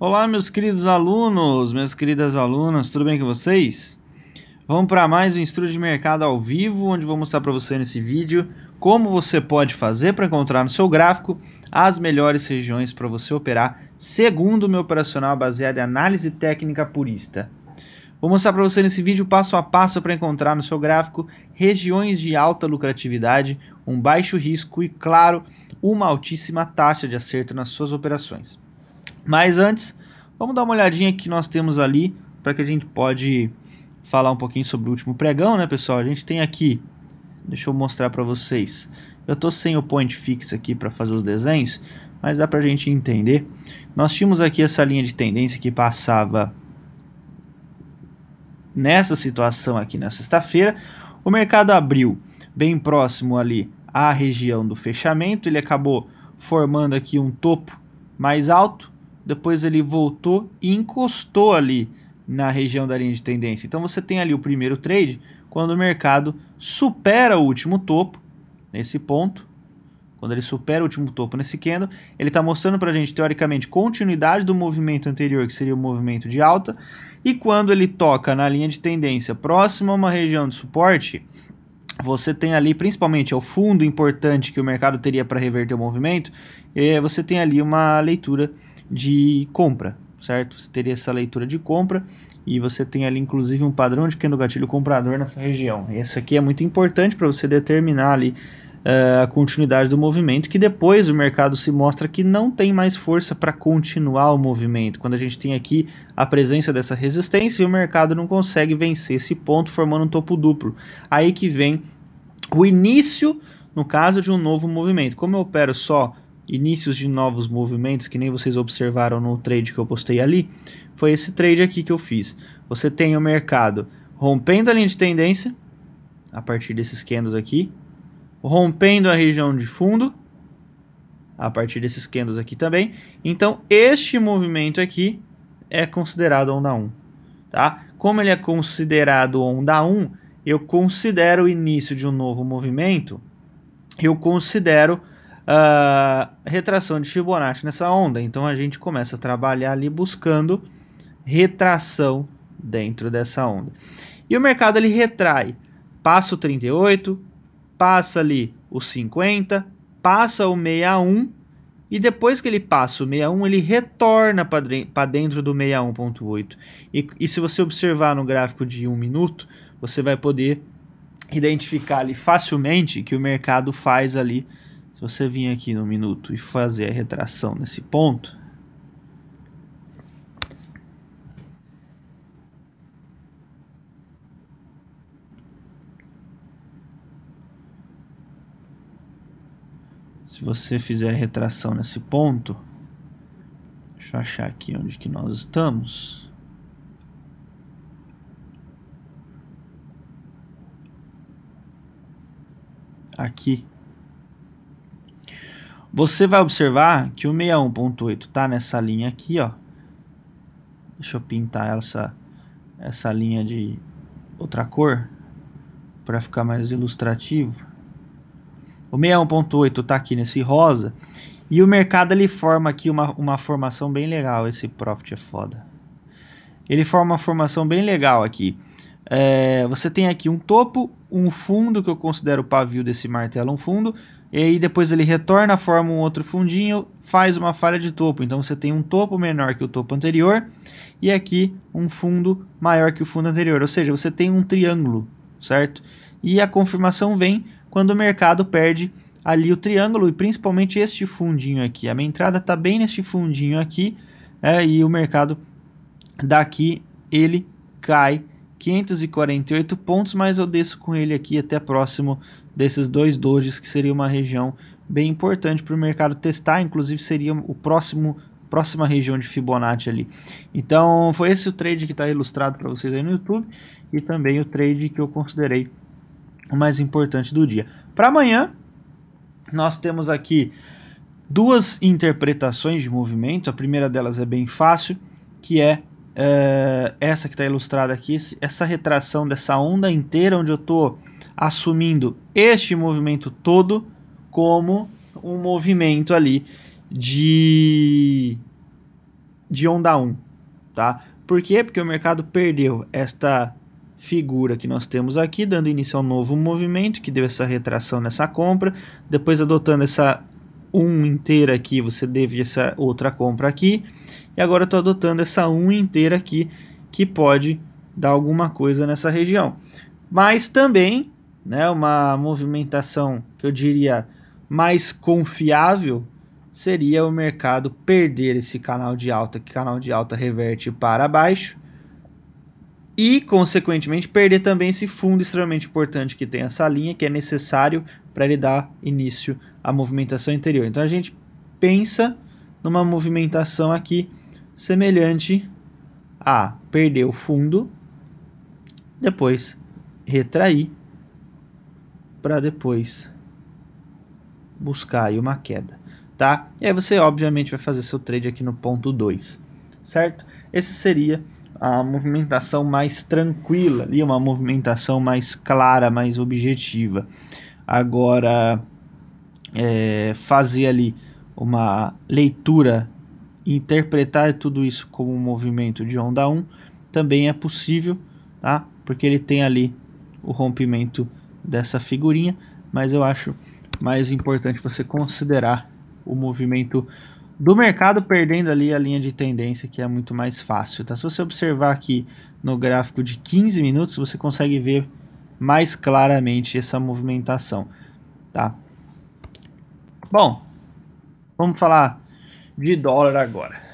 Olá, meus queridos alunos, minhas queridas alunas, tudo bem com vocês? Vamos para mais um estudo de mercado ao vivo, onde vou mostrar para você nesse vídeo como você pode fazer para encontrar no seu gráfico as melhores regiões para você operar segundo o meu operacional baseado em análise técnica purista. Vou mostrar para você nesse vídeo passo a passo para encontrar no seu gráfico regiões de alta lucratividade, um baixo risco e, claro, uma altíssima taxa de acerto nas suas operações. Mas antes, vamos dar uma olhadinha que nós temos ali para que a gente pode falar um pouquinho sobre o último pregão, né, pessoal? A gente tem aqui, deixa eu mostrar para vocês. Eu estou sem o point fix aqui para fazer os desenhos, mas dá para a gente entender. Nós tínhamos aqui essa linha de tendência que passava nessa situação aqui na sexta-feira. O mercado abriu bem próximo ali à região do fechamento, ele acabou formando aqui um topo mais alto, depois ele voltou e encostou ali na região da linha de tendência. Então você tem ali o primeiro trade quando o mercado supera o último topo nesse ponto. Quando ele supera o último topo nesse candle, ele está mostrando para a gente, teoricamente, continuidade do movimento anterior, que seria o movimento de alta. E quando ele toca na linha de tendência próxima a uma região de suporte, você tem ali, principalmente, é o fundo importante que o mercado teria para reverter o movimento, é, você tem ali uma leitura de compra, certo? Você teria essa leitura de compra e você tem ali inclusive um padrão de quem é do gatilho comprador nessa região. Esse aqui é muito importante para você determinar ali uh, a continuidade do movimento, que depois o mercado se mostra que não tem mais força para continuar o movimento. Quando a gente tem aqui a presença dessa resistência e o mercado não consegue vencer esse ponto formando um topo duplo. Aí que vem o início, no caso de um novo movimento. Como eu opero só inícios de novos movimentos, que nem vocês observaram no trade que eu postei ali, foi esse trade aqui que eu fiz. Você tem o mercado rompendo a linha de tendência, a partir desses candles aqui, rompendo a região de fundo, a partir desses candles aqui também. Então, este movimento aqui é considerado onda 1, tá? Como ele é considerado onda 1, eu considero o início de um novo movimento, eu considero ah, retração de Fibonacci nessa onda. Então a gente começa a trabalhar ali buscando retração dentro dessa onda. E o mercado ele retrai, passa o 38, passa ali o 50, passa o 61 e depois que ele passa o 61, ele retorna para dentro do 61.8. E, e se você observar no gráfico de um minuto, você vai poder identificar ali facilmente que o mercado faz ali se você vir aqui no minuto e fazer a retração nesse ponto, se você fizer a retração nesse ponto, deixa eu achar aqui onde que nós estamos. Aqui, você vai observar que o 61.8 está nessa linha aqui, ó. Deixa eu pintar essa, essa linha de outra cor para ficar mais ilustrativo. O 61.8 está aqui nesse rosa. E o mercado ele forma aqui uma, uma formação bem legal. Esse Profit é foda. Ele forma uma formação bem legal aqui. É, você tem aqui um topo, um fundo que eu considero o pavio desse martelo um fundo. E aí depois ele retorna, forma um outro fundinho, faz uma falha de topo. Então você tem um topo menor que o topo anterior e aqui um fundo maior que o fundo anterior. Ou seja, você tem um triângulo, certo? E a confirmação vem quando o mercado perde ali o triângulo e principalmente este fundinho aqui. A minha entrada está bem neste fundinho aqui é, e o mercado daqui ele cai 548 pontos, mas eu desço com ele aqui até próximo desses dois dojos, que seria uma região bem importante para o mercado testar, inclusive seria o próximo próxima região de Fibonacci ali. Então foi esse o trade que está ilustrado para vocês aí no YouTube e também o trade que eu considerei o mais importante do dia. Para amanhã nós temos aqui duas interpretações de movimento. A primeira delas é bem fácil, que é, é essa que está ilustrada aqui, essa retração dessa onda inteira onde eu estou assumindo este movimento todo como um movimento ali de de onda 1, tá? Por quê? Porque o mercado perdeu esta figura que nós temos aqui, dando início a um novo movimento que deu essa retração nessa compra, depois adotando essa 1 inteira aqui, você deve essa outra compra aqui, e agora estou adotando essa 1 inteira aqui, que pode dar alguma coisa nessa região. Mas também né, uma movimentação que eu diria mais confiável seria o mercado perder esse canal de alta, que canal de alta reverte para baixo e consequentemente perder também esse fundo extremamente importante que tem essa linha que é necessário para ele dar início à movimentação interior. Então a gente pensa numa movimentação aqui semelhante a perder o fundo, depois retrair para depois buscar aí uma queda, tá? E aí você obviamente vai fazer seu trade aqui no ponto 2, certo? Esse seria a movimentação mais tranquila ali, uma movimentação mais clara, mais objetiva. Agora, é, fazer ali uma leitura, interpretar tudo isso como um movimento de onda 1 também é possível, tá? Porque ele tem ali o rompimento dessa figurinha, mas eu acho mais importante você considerar o movimento do mercado perdendo ali a linha de tendência, que é muito mais fácil. Tá? Se você observar aqui no gráfico de 15 minutos, você consegue ver mais claramente essa movimentação. Tá? Bom, vamos falar de dólar agora.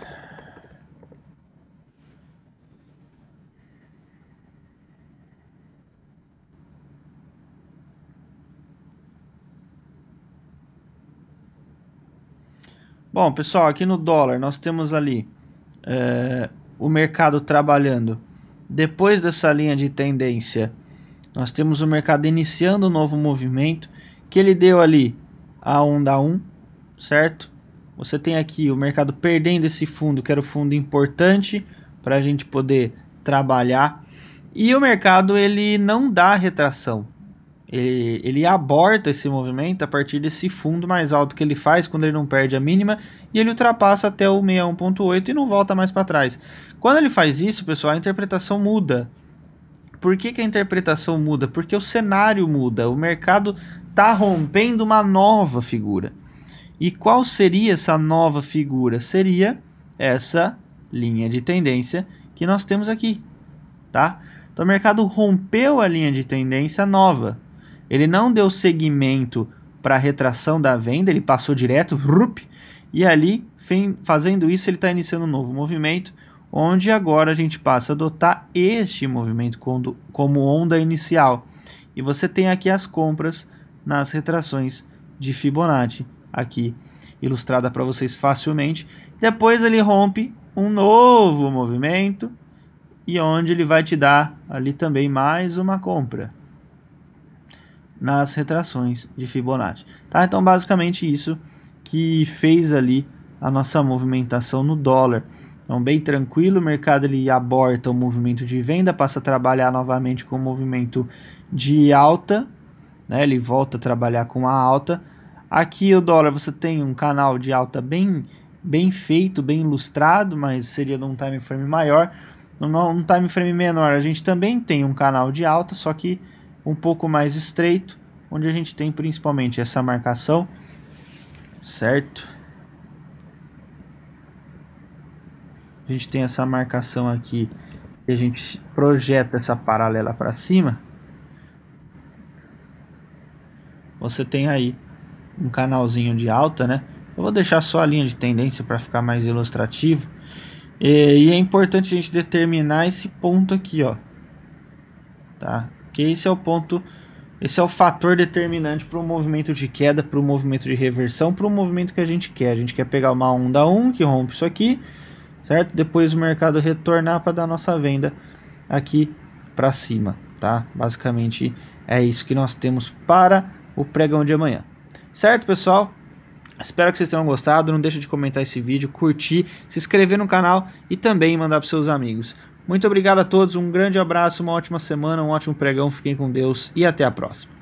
Bom, pessoal, aqui no dólar nós temos ali é, o mercado trabalhando. Depois dessa linha de tendência, nós temos o mercado iniciando um novo movimento que ele deu ali a onda 1, certo? Você tem aqui o mercado perdendo esse fundo, que era o fundo importante para a gente poder trabalhar. E o mercado ele não dá retração. Ele, ele aborta esse movimento a partir desse fundo mais alto que ele faz quando ele não perde a mínima e ele ultrapassa até o 61.8 e não volta mais para trás. Quando ele faz isso, pessoal, a interpretação muda. Por que, que a interpretação muda? Porque o cenário muda, o mercado está rompendo uma nova figura. E qual seria essa nova figura? Seria essa linha de tendência que nós temos aqui, tá? Então o mercado rompeu a linha de tendência nova, ele não deu segmento para a retração da venda, ele passou direto, rup, e ali, fazendo isso, ele está iniciando um novo movimento, onde agora a gente passa a adotar este movimento como onda inicial. E você tem aqui as compras nas retrações de Fibonacci, aqui ilustrada para vocês facilmente. Depois ele rompe um novo movimento e onde ele vai te dar ali também mais uma compra nas retrações de Fibonacci. Tá? Então, basicamente, isso que fez ali a nossa movimentação no dólar. Então, bem tranquilo, o mercado ele aborta o movimento de venda, passa a trabalhar novamente com o movimento de alta, né? ele volta a trabalhar com a alta. Aqui o dólar você tem um canal de alta bem, bem feito, bem ilustrado, mas seria num time frame maior. Num, time frame menor a gente também tem um canal de alta, só que um pouco mais estreito, onde a gente tem principalmente essa marcação, certo? A gente tem essa marcação aqui e a gente projeta essa paralela para cima. Você tem aí um canalzinho de alta, né? Eu vou deixar só a linha de tendência para ficar mais ilustrativo. E, e, é importante a gente determinar esse ponto aqui, ó. Tá? Porque esse é o ponto, esse é o fator determinante para o movimento de queda, para o movimento de reversão, para o movimento que a gente quer. A gente quer pegar uma onda 1 que rompe isso aqui, certo? Depois o mercado retornar para dar nossa venda aqui para cima, tá? Basicamente é isso que nós temos para o pregão de amanhã. Certo, pessoal? Espero que vocês tenham gostado. Não deixe de comentar esse vídeo, curtir, se inscrever no canal e também mandar para seus amigos. Muito obrigado a todos, um grande abraço, uma ótima semana, um ótimo pregão, fiquem com Deus e até a próxima.